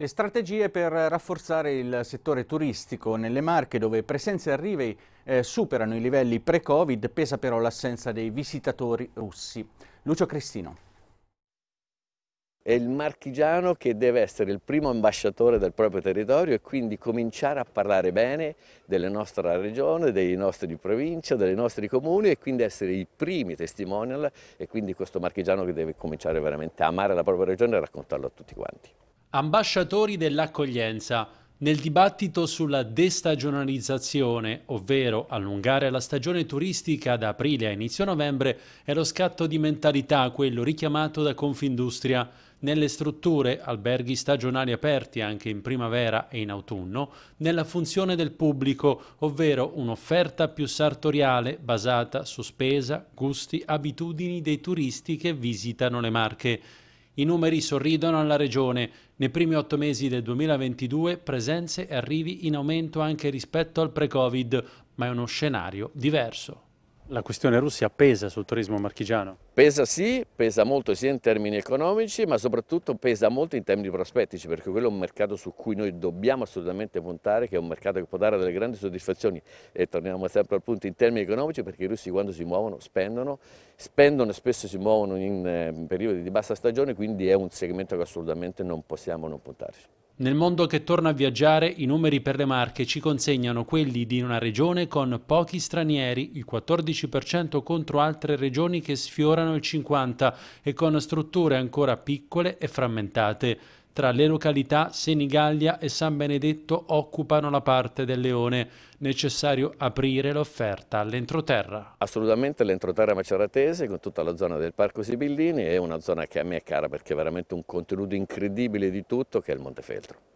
Le strategie per rafforzare il settore turistico nelle Marche, dove presenze e arrivi eh, superano i livelli pre-Covid, pesa però l'assenza dei visitatori russi. Lucio Cristino. È il marchigiano che deve essere il primo ambasciatore del proprio territorio e quindi cominciare a parlare bene della nostra regione, dei nostri provincia, dei nostri comuni e quindi essere i primi testimonial e quindi questo marchigiano che deve cominciare veramente a amare la propria regione e raccontarlo a tutti quanti. Ambasciatori dell'accoglienza. Nel dibattito sulla destagionalizzazione, ovvero allungare la stagione turistica da aprile a inizio novembre, è lo scatto di mentalità quello richiamato da Confindustria. Nelle strutture, alberghi stagionali aperti anche in primavera e in autunno, nella funzione del pubblico, ovvero un'offerta più sartoriale basata su spesa, gusti, abitudini dei turisti che visitano le Marche. I numeri sorridono alla regione. Nei primi otto mesi del 2022 presenze e arrivi in aumento anche rispetto al pre-Covid, ma è uno scenario diverso. La questione Russia pesa sul turismo marchigiano? Pesa sì, pesa molto sia in termini economici, ma soprattutto pesa molto in termini prospettici, perché quello è un mercato su cui noi dobbiamo assolutamente puntare, che è un mercato che può dare delle grandi soddisfazioni. E torniamo sempre al punto in termini economici, perché i russi quando si muovono spendono, spendono e spesso si muovono in, in eh, periodi di bassa stagione, quindi è un segmento che assolutamente non possiamo non puntarci. Nel mondo che torna a viaggiare, i numeri per le marche ci consegnano quelli di una regione con pochi stranieri, il 14% contro altre regioni che sfiorano il 50% e con strutture ancora piccole e frammentate tra le località Senigallia e San Benedetto occupano la parte del Leone. Necessario aprire l'offerta all'entroterra. Assolutamente l'entroterra maceratese con tutta la zona del Parco Sibillini è una zona che a me è cara perché è veramente un contenuto incredibile di tutto che è il Montefeltro.